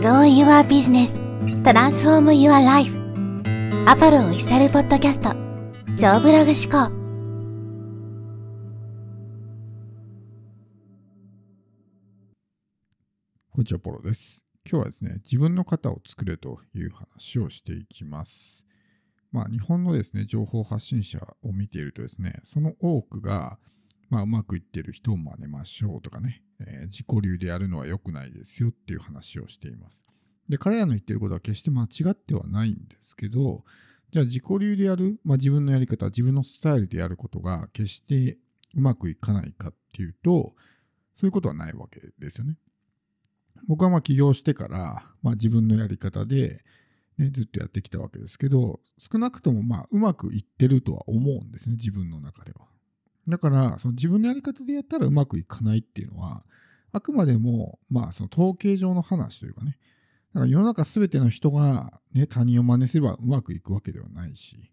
Grow Your Business Transform Your Life アパルオフィシャルポッドキャスト超ブログ思考こんにちは、ポロです。今日はですね、自分の型を作れという話をしていきます。まあ、日本のですね、情報発信者を見ているとですね、その多くが、まあ、うまくいってる人を真似ましょうとかね、えー、自己流でやるのは良くないですよっていう話をしています。で、彼らの言ってることは決して間違ってはないんですけど、じゃあ自己流でやる、まあ、自分のやり方、自分のスタイルでやることが決してうまくいかないかっていうと、そういうことはないわけですよね。僕はまあ起業してから、まあ、自分のやり方で、ね、ずっとやってきたわけですけど、少なくともまあうまくいってるとは思うんですね、自分の中では。だからその自分のやり方でやったらうまくいかないっていうのはあくまでもまあその統計上の話というかねだから世の中全ての人が、ね、他人を真似すればうまくいくわけではないし、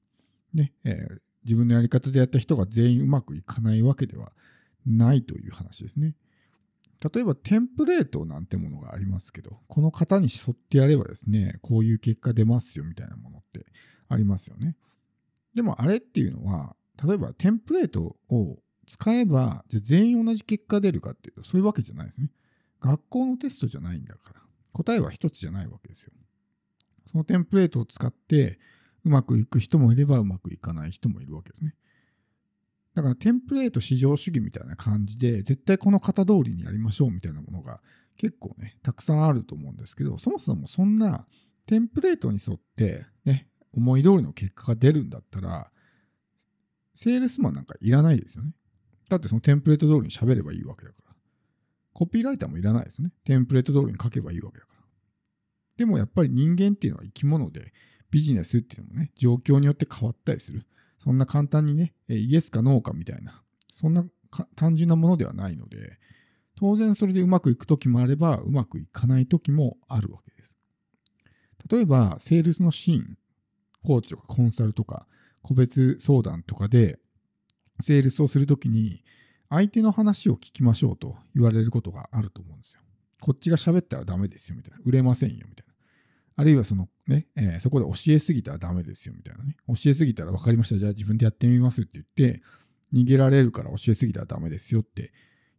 ねえ自分のやり方でやった人が全員うまくいかないわけではないという話ですね。例えばテンプレートなんてものがありますけど、この型に沿ってやればですね、こういう結果出ますよみたいなものってありますよね。でもあれっていうのは、例えばテンプレートを使えば、じゃ全員同じ結果出るかっていうと、そういうわけじゃないですね。学校のテストじゃないんだから、答えは一つじゃないわけですよ。そのテンプレートを使って、うまくいく人もいればうまくいかない人もいるわけですね。だからテンプレート至上主義みたいな感じで、絶対この型通りにやりましょうみたいなものが結構ね、たくさんあると思うんですけど、そもそもそんなテンプレートに沿ってね、思い通りの結果が出るんだったら、セールスマンなんかいらないですよね。だってそのテンプレート通りに喋ればいいわけだから。コピーライターもいらないですよね。テンプレート通りに書けばいいわけだから。でもやっぱり人間っていうのは生き物で、ビジネスっていうのもね、状況によって変わったりする。そんな簡単にね、イエスかノーかみたいな、そんな単純なものではないので、当然それでうまくいくときもあれば、うまくいかないときもあるわけです。例えば、セールスのシーン、コーチとかコンサルとか、個別相談とかで、セールスをするときに、相手の話を聞きましょうと言われることがあると思うんですよ。こっちが喋ったらダメですよみたいな。売れませんよみたいな。あるいはそのね、えー、そこで教えすぎたらダメですよみたいなね。教えすぎたら分かりました。じゃあ自分でやってみますって言って、逃げられるから教えすぎたらダメですよって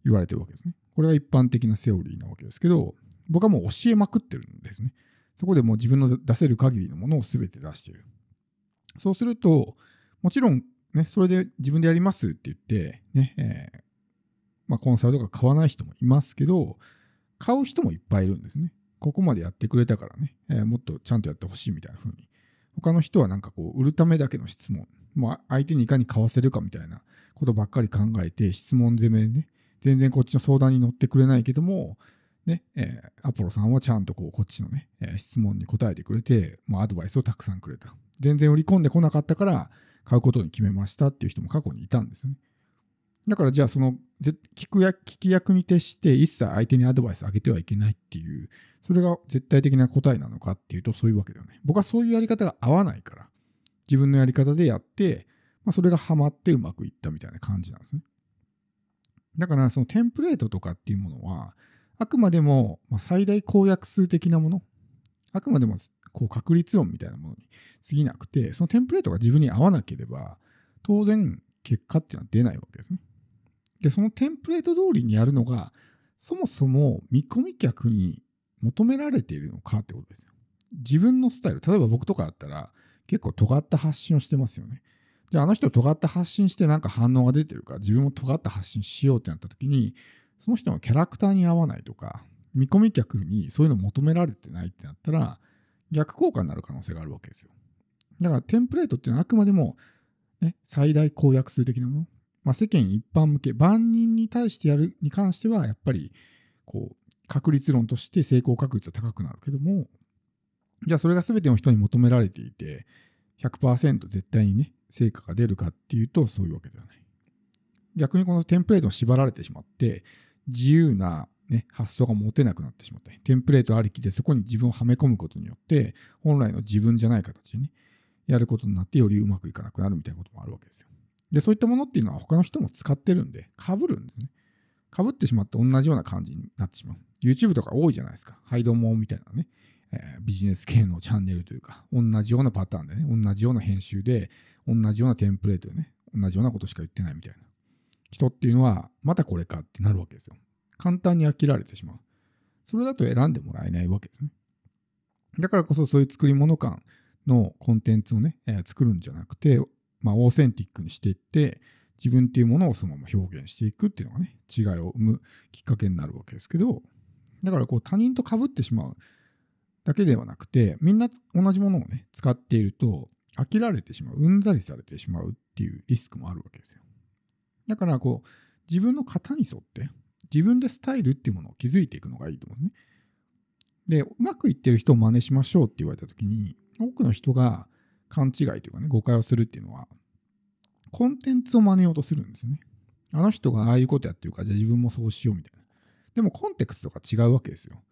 言われてるわけですね。これが一般的なセオリーなわけですけど、僕はもう教えまくってるんですね。そこでもう自分の出せる限りのものを全て出してる。そうすると、もちろん、ね、それで自分でやりますって言って、ね、えー、まあ、コンサルとか買わない人もいますけど、買う人もいっぱいいるんですね。ここまでやってくれたからね、えー、もっとちゃんとやってほしいみたいな風に。他の人はなんかこう、売るためだけの質問、もう相手にいかに買わせるかみたいなことばっかり考えて、質問攻めでね、全然こっちの相談に乗ってくれないけども、ね、えー、アポロさんはちゃんとこうこっちのね、えー、質問に答えてくれて、もうアドバイスをたくさんくれた。全然売り込んでこなかったから、買うことに決めましたっていう人も過去にいたんですよね。だからじゃあ、その、聞くや、聞き役に徹して、一切相手にアドバイスあげてはいけないっていう、それが絶対的な答えなのかっていうと、そういうわけだよね。僕はそういうやり方が合わないから、自分のやり方でやって、まあ、それがハマってうまくいったみたいな感じなんですね。だから、そのテンプレートとかっていうものは、あくまでも、ま最大公約数的なもの、あくまでもこう確率論みたいなものに過ぎなくて、そのテンプレートが自分に合わなければ、当然結果っていうのは出ないわけですね。で、そのテンプレート通りにやるのが、そもそも見込み客に求められているのかってことですよ。自分のスタイル、例えば僕とかだったら、結構尖った発信をしてますよね。じゃあ、あの人尖った発信してなんか反応が出てるから、自分も尖った発信しようってなった時に、その人のキャラクターに合わないとか、見込み客にそういうの求められてないってなったら、逆効果になる可能性があるわけですよ。だからテンプレートっていうのはあくまでも、ね、最大公約数的なもの。まあ、世間一般向け、万人に対してやるに関しては、やっぱり、こう、確率論として成功確率は高くなるけども、じゃあそれが全ての人に求められていて、100%絶対にね、成果が出るかっていうと、そういうわけではない。逆にこのテンプレートを縛られてしまって、自由な、ね、発想が持てなくなってしまったり、テンプレートありきでそこに自分をはめ込むことによって、本来の自分じゃない形でね、やることになってよりうまくいかなくなるみたいなこともあるわけですよ。で、そういったものっていうのは他の人も使ってるんで、かぶるんですね。かぶってしまって同じような感じになってしまう。YouTube とか多いじゃないですか。ハイドモンみたいなね、えー、ビジネス系のチャンネルというか、同じようなパターンでね、同じような編集で、同じようなテンプレートでね、同じようなことしか言ってないみたいな。人っていうのは、またこれかってなるわけですよ。簡単に飽きられてしまう。それだと選んでもらえないわけですね。だからこそそういう作り物感のコンテンツをね、えー、作るんじゃなくて、まあ、オーセンティックにしていって、自分っていうものをそのまま表現していくっていうのがね、違いを生むきっかけになるわけですけど、だからこう他人と被ってしまうだけではなくて、みんな同じものをね、使っていると、飽きられてしまう、うんざりされてしまうっていうリスクもあるわけですよ。だからこう自分の型に沿って自分でスタイルっていうものを築いていくのがいいと思うんですね。でうまくいってる人を真似しましょうって言われた時に多くの人が勘違いというかね誤解をするっていうのはコンテンツを真似ようとするんですね。あの人がああいうことやってるからじゃあ自分もそうしようみたいな。でもコンテクストが違うわけですよ。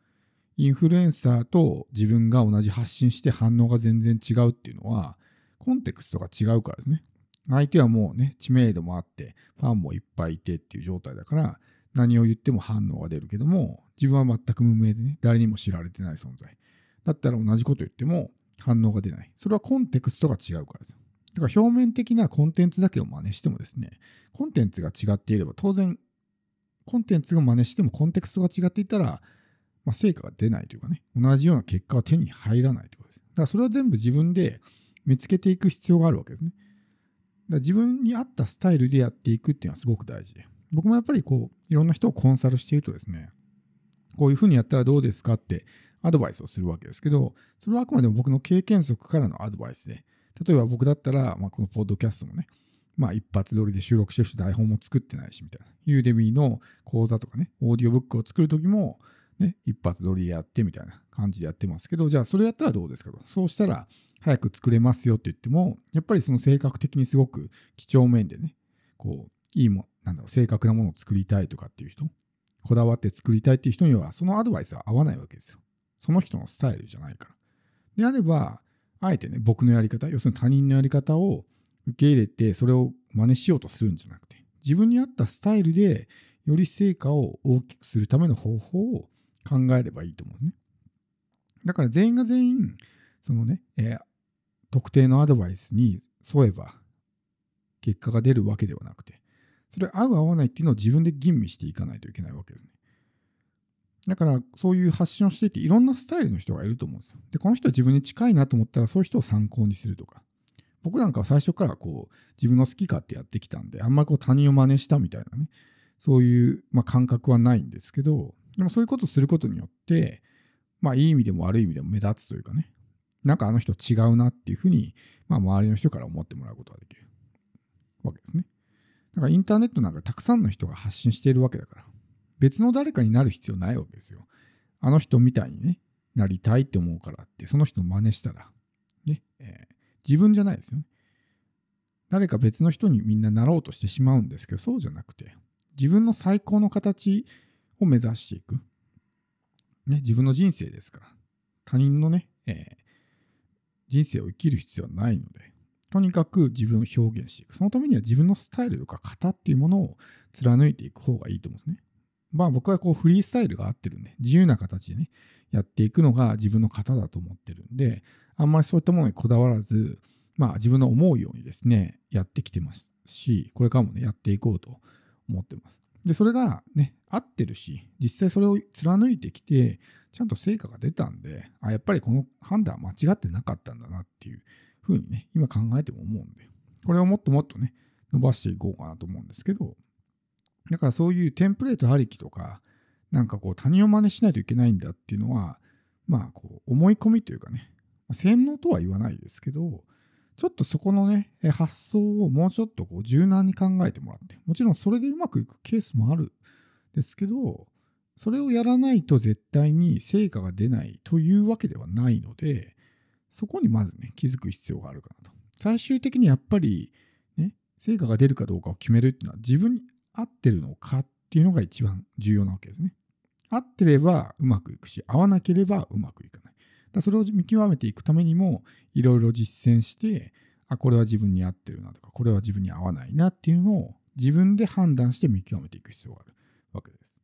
インフルエンサーと自分が同じ発信して反応が全然違うっていうのはコンテクストが違うからですね。相手はもうね、知名度もあって、ファンもいっぱいいてっていう状態だから、何を言っても反応が出るけども、自分は全く無名でね、誰にも知られてない存在。だったら同じこと言っても反応が出ない。それはコンテクストが違うからですよ。だから表面的なコンテンツだけを真似してもですね、コンテンツが違っていれば当然、コンテンツが真似してもコンテクストが違っていたら、まあ、成果が出ないというかね、同じような結果は手に入らないということです。だからそれは全部自分で見つけていく必要があるわけですね。だ自分に合ったスタイルでやっていくっていうのはすごく大事。僕もやっぱりこう、いろんな人をコンサルしているとですね、こういうふうにやったらどうですかってアドバイスをするわけですけど、それはあくまでも僕の経験則からのアドバイスで、例えば僕だったら、まあ、このポッドキャストもね、まあ、一発撮りで収録してるし、台本も作ってないし、みたいな。ユーデミーの講座とかね、オーディオブックを作るときも、ね、一発撮りでやってみたいな感じでやってますけど、じゃあそれやったらどうですかと。そうしたら、早く作れますよって言ってもやっぱりその性格的にすごく几帳面でねこういいもなんだろう正確なものを作りたいとかっていう人こだわって作りたいっていう人にはそのアドバイスは合わないわけですよその人のスタイルじゃないからであればあえてね僕のやり方要するに他人のやり方を受け入れてそれを真似しようとするんじゃなくて自分に合ったスタイルでより成果を大きくするための方法を考えればいいと思うんですねだから全員が全員そのね、えー、特定のアドバイスに沿えば結果が出るわけではなくて、それ合う合わないっていうのを自分で吟味していかないといけないわけですね。だからそういう発信をしていていろんなスタイルの人がいると思うんですよ。で、この人は自分に近いなと思ったらそういう人を参考にするとか。僕なんかは最初からこう自分の好き勝手やってきたんで、あんまりこう他人を真似したみたいなね、そういうま感覚はないんですけど、でもそういうことをすることによって、まあいい意味でも悪い意味でも目立つというかね、なんかあの人違うなっていうふうに、まあ、周りの人から思ってもらうことができるわけですね。だからインターネットなんかたくさんの人が発信しているわけだから、別の誰かになる必要ないわけですよ。あの人みたいにね、なりたいって思うからって、その人を真似したら、ね、えー、自分じゃないですよね。誰か別の人にみんななろうとしてしまうんですけど、そうじゃなくて、自分の最高の形を目指していく。ね、自分の人生ですから。他人のね、えー、人生を生きる必要はないので、とにかく自分を表現していく。そのためには自分のスタイルとか型っていうものを貫いていく方がいいと思うんですね。まあ僕はこうフリースタイルが合ってるんで、自由な形でね、やっていくのが自分の型だと思ってるんで、あんまりそういったものにこだわらず、まあ自分の思うようにですね、やってきてますし、これからもね、やっていこうと思ってます。で、それがね、合ってるし、実際それを貫いてきて、ちゃんと成果が出たんで、あ、やっぱりこの判断間違ってなかったんだなっていうふうにね、今考えても思うんで、これをもっともっとね、伸ばしていこうかなと思うんですけど、だからそういうテンプレートありきとか、なんかこう他人を真似しないといけないんだっていうのは、まあこう思い込みというかね、洗脳とは言わないですけど、ちょっとそこのね、発想をもうちょっとこう柔軟に考えてもらって、もちろんそれでうまくいくケースもあるんですけど、それをやらないと絶対に成果が出ないというわけではないので、そこにまずね、気づく必要があるかなと。最終的にやっぱり、ね、成果が出るかどうかを決めるっていうのは自分に合ってるのかっていうのが一番重要なわけですね。合ってればうまくいくし、合わなければうまくいかない。だそれを見極めていくためにもいろいろ実践してあこれは自分に合ってるなとかこれは自分に合わないなっていうのを自分で判断して見極めていく必要があるわけです。